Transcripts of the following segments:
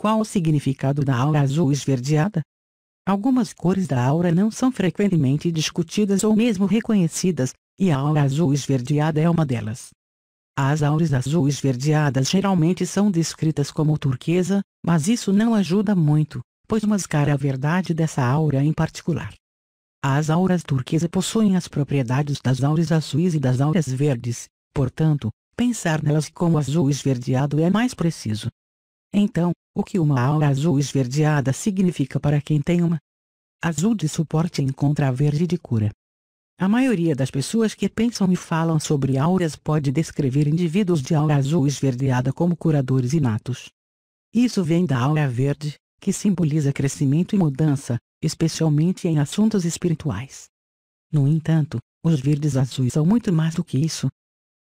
Qual o significado da aura azul esverdeada? Algumas cores da aura não são frequentemente discutidas ou mesmo reconhecidas, e a aura azul esverdeada é uma delas. As auras azul esverdeadas geralmente são descritas como turquesa, mas isso não ajuda muito, pois mascara a verdade dessa aura em particular. As auras turquesa possuem as propriedades das auras azuis e das auras verdes, portanto, pensar nelas como azul esverdeado é mais preciso. Então, o que uma aura azul esverdeada significa para quem tem uma azul de suporte encontra a verde de cura. A maioria das pessoas que pensam e falam sobre auras pode descrever indivíduos de aura azul esverdeada como curadores inatos. Isso vem da aura verde, que simboliza crescimento e mudança, especialmente em assuntos espirituais. No entanto, os verdes azuis são muito mais do que isso.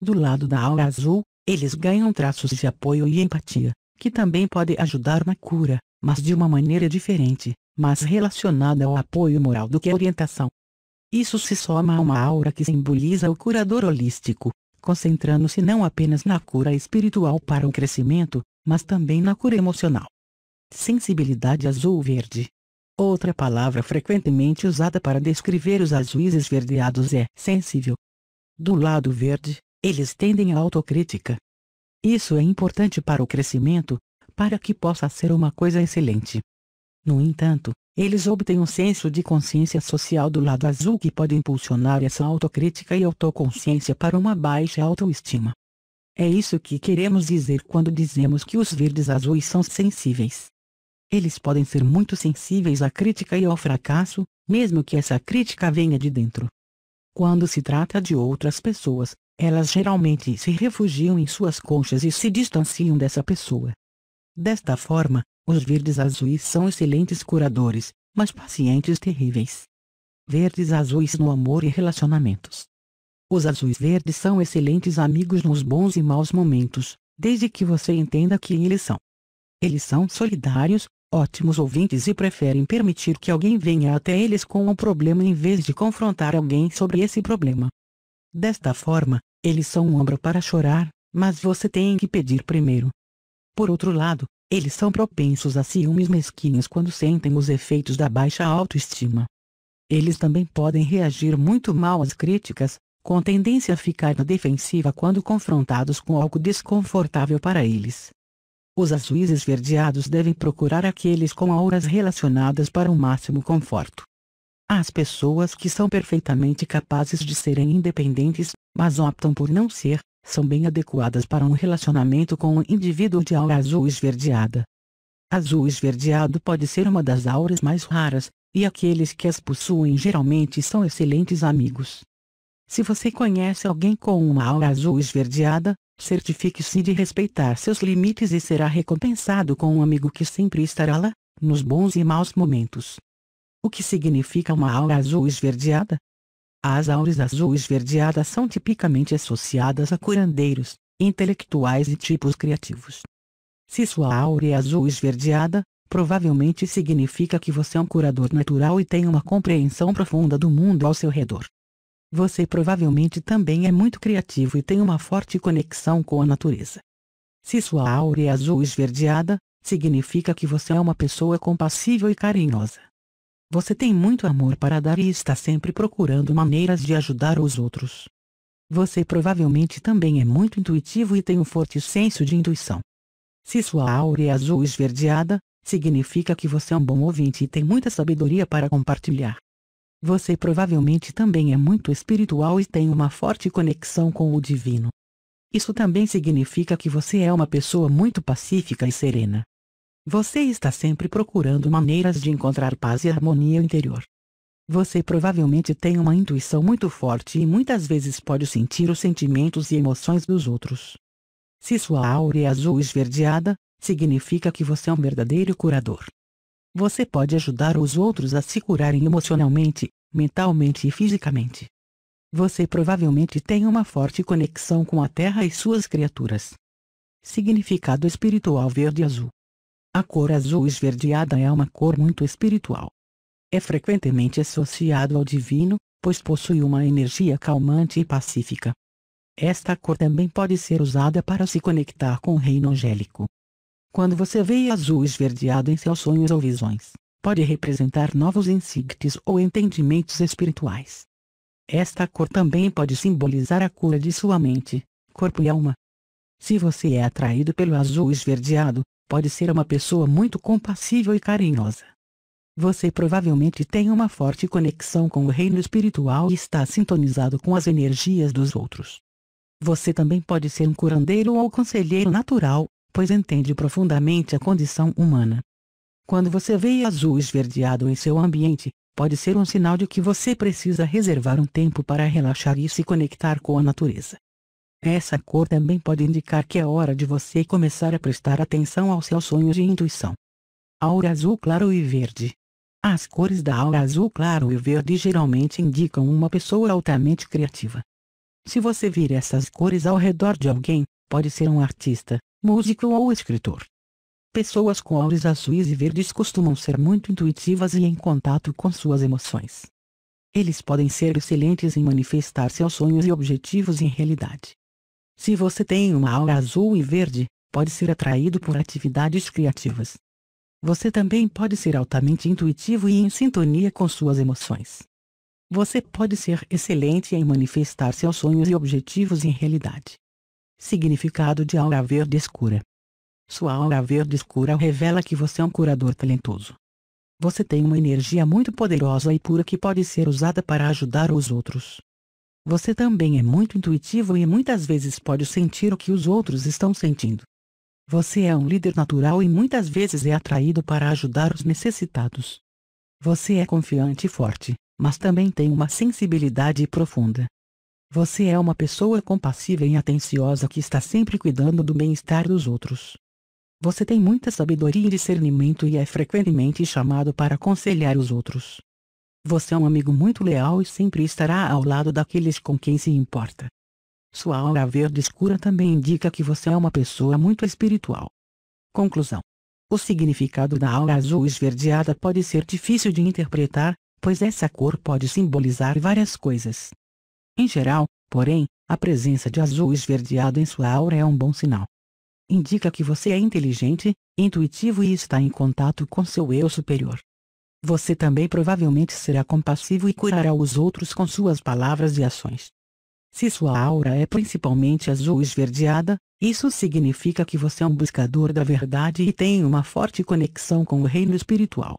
Do lado da aura azul, eles ganham traços de apoio e empatia que também pode ajudar na cura, mas de uma maneira diferente, mas relacionada ao apoio moral do que a orientação. Isso se soma a uma aura que simboliza o curador holístico, concentrando-se não apenas na cura espiritual para o crescimento, mas também na cura emocional. Sensibilidade azul-verde. Outra palavra frequentemente usada para descrever os azuis esverdeados é sensível. Do lado verde, eles tendem à autocrítica, isso é importante para o crescimento, para que possa ser uma coisa excelente. No entanto, eles obtêm um senso de consciência social do lado azul que pode impulsionar essa autocrítica e autoconsciência para uma baixa autoestima. É isso que queremos dizer quando dizemos que os verdes azuis são sensíveis. Eles podem ser muito sensíveis à crítica e ao fracasso, mesmo que essa crítica venha de dentro. Quando se trata de outras pessoas, elas geralmente se refugiam em suas conchas e se distanciam dessa pessoa. Desta forma, os verdes azuis são excelentes curadores, mas pacientes terríveis. Verdes azuis no amor e relacionamentos. Os azuis verdes são excelentes amigos nos bons e maus momentos, desde que você entenda quem eles são. Eles são solidários, ótimos ouvintes e preferem permitir que alguém venha até eles com um problema em vez de confrontar alguém sobre esse problema. Desta forma, eles são um ombro para chorar, mas você tem que pedir primeiro. Por outro lado, eles são propensos a ciúmes mesquinhos quando sentem os efeitos da baixa autoestima. Eles também podem reagir muito mal às críticas, com tendência a ficar na defensiva quando confrontados com algo desconfortável para eles. Os azuis esverdeados devem procurar aqueles com auras relacionadas para o máximo conforto. As pessoas que são perfeitamente capazes de serem independentes, mas optam por não ser, são bem adequadas para um relacionamento com um indivíduo de aura azul esverdeada. Azul esverdeado pode ser uma das auras mais raras, e aqueles que as possuem geralmente são excelentes amigos. Se você conhece alguém com uma aura azul esverdeada, certifique-se de respeitar seus limites e será recompensado com um amigo que sempre estará lá, nos bons e maus momentos. O que significa uma aura azul esverdeada? As auras azul esverdeadas são tipicamente associadas a curandeiros, intelectuais e tipos criativos. Se sua aura é azul esverdeada, provavelmente significa que você é um curador natural e tem uma compreensão profunda do mundo ao seu redor. Você provavelmente também é muito criativo e tem uma forte conexão com a natureza. Se sua aura é azul esverdeada, significa que você é uma pessoa compassível e carinhosa. Você tem muito amor para dar e está sempre procurando maneiras de ajudar os outros. Você provavelmente também é muito intuitivo e tem um forte senso de intuição. Se sua aura é azul esverdeada, significa que você é um bom ouvinte e tem muita sabedoria para compartilhar. Você provavelmente também é muito espiritual e tem uma forte conexão com o divino. Isso também significa que você é uma pessoa muito pacífica e serena. Você está sempre procurando maneiras de encontrar paz e harmonia interior. Você provavelmente tem uma intuição muito forte e muitas vezes pode sentir os sentimentos e emoções dos outros. Se sua aura é azul esverdeada, significa que você é um verdadeiro curador. Você pode ajudar os outros a se curarem emocionalmente, mentalmente e fisicamente. Você provavelmente tem uma forte conexão com a Terra e suas criaturas. Significado espiritual verde-azul a cor azul esverdeada é uma cor muito espiritual. É frequentemente associado ao divino, pois possui uma energia calmante e pacífica. Esta cor também pode ser usada para se conectar com o reino angélico. Quando você vê azul esverdeado em seus sonhos ou visões, pode representar novos insights ou entendimentos espirituais. Esta cor também pode simbolizar a cura de sua mente, corpo e alma. Se você é atraído pelo azul esverdeado, pode ser uma pessoa muito compassível e carinhosa. Você provavelmente tem uma forte conexão com o reino espiritual e está sintonizado com as energias dos outros. Você também pode ser um curandeiro ou conselheiro natural, pois entende profundamente a condição humana. Quando você vê azul esverdeado em seu ambiente, pode ser um sinal de que você precisa reservar um tempo para relaxar e se conectar com a natureza. Essa cor também pode indicar que é hora de você começar a prestar atenção aos seus sonhos e intuição. Aura azul claro e verde. As cores da aura azul claro e verde geralmente indicam uma pessoa altamente criativa. Se você vir essas cores ao redor de alguém, pode ser um artista, músico ou escritor. Pessoas com auras azuis e verdes costumam ser muito intuitivas e em contato com suas emoções. Eles podem ser excelentes em manifestar seus sonhos e objetivos em realidade. Se você tem uma aura azul e verde, pode ser atraído por atividades criativas. Você também pode ser altamente intuitivo e em sintonia com suas emoções. Você pode ser excelente em manifestar seus sonhos e objetivos em realidade. Significado de aura verde escura. Sua aura verde escura revela que você é um curador talentoso. Você tem uma energia muito poderosa e pura que pode ser usada para ajudar os outros. Você também é muito intuitivo e muitas vezes pode sentir o que os outros estão sentindo. Você é um líder natural e muitas vezes é atraído para ajudar os necessitados. Você é confiante e forte, mas também tem uma sensibilidade profunda. Você é uma pessoa compassiva e atenciosa que está sempre cuidando do bem-estar dos outros. Você tem muita sabedoria e discernimento e é frequentemente chamado para aconselhar os outros. Você é um amigo muito leal e sempre estará ao lado daqueles com quem se importa. Sua aura verde escura também indica que você é uma pessoa muito espiritual. Conclusão. O significado da aura azul esverdeada pode ser difícil de interpretar, pois essa cor pode simbolizar várias coisas. Em geral, porém, a presença de azul esverdeado em sua aura é um bom sinal. Indica que você é inteligente, intuitivo e está em contato com seu eu superior. Você também provavelmente será compassivo e curará os outros com suas palavras e ações. Se sua aura é principalmente azul esverdeada, isso significa que você é um buscador da verdade e tem uma forte conexão com o reino espiritual.